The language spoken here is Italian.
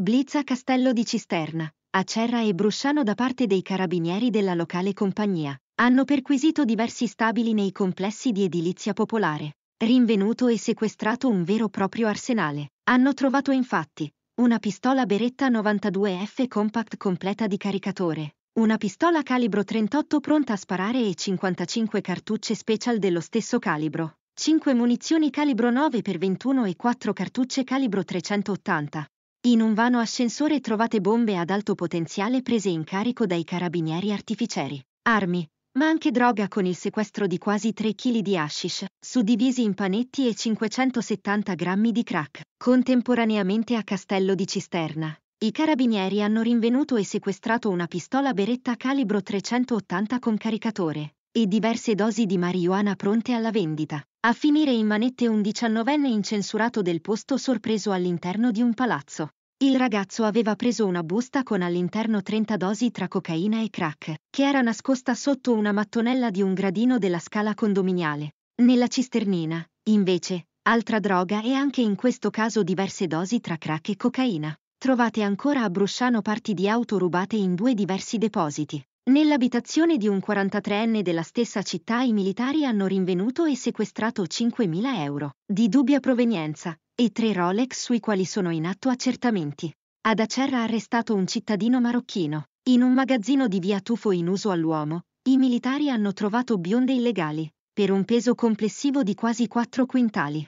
Blitz a Castello di Cisterna, a Cerra e Brusciano da parte dei carabinieri della locale compagnia. Hanno perquisito diversi stabili nei complessi di edilizia popolare, rinvenuto e sequestrato un vero e proprio arsenale. Hanno trovato infatti una pistola Beretta 92F Compact completa di caricatore, una pistola calibro 38 pronta a sparare e 55 cartucce special dello stesso calibro, 5 munizioni calibro 9x21 e 4 cartucce calibro 380, in un vano ascensore trovate bombe ad alto potenziale prese in carico dai carabinieri artificieri, armi, ma anche droga con il sequestro di quasi 3 kg di hashish, suddivisi in panetti e 570 grammi di crack. Contemporaneamente a Castello di Cisterna, i carabinieri hanno rinvenuto e sequestrato una pistola beretta calibro 380 con caricatore, e diverse dosi di marijuana pronte alla vendita. A finire in manette un diciannovenne incensurato del posto sorpreso all'interno di un palazzo. Il ragazzo aveva preso una busta con all'interno 30 dosi tra cocaina e crack, che era nascosta sotto una mattonella di un gradino della scala condominiale. Nella cisternina, invece, altra droga e anche in questo caso diverse dosi tra crack e cocaina. Trovate ancora a Brusciano parti di auto rubate in due diversi depositi. Nell'abitazione di un 43enne della stessa città i militari hanno rinvenuto e sequestrato 5.000 euro di dubbia provenienza e tre Rolex sui quali sono in atto accertamenti. Ad Acerra ha arrestato un cittadino marocchino. In un magazzino di via Tufo in uso all'uomo, i militari hanno trovato bionde illegali, per un peso complessivo di quasi 4 quintali.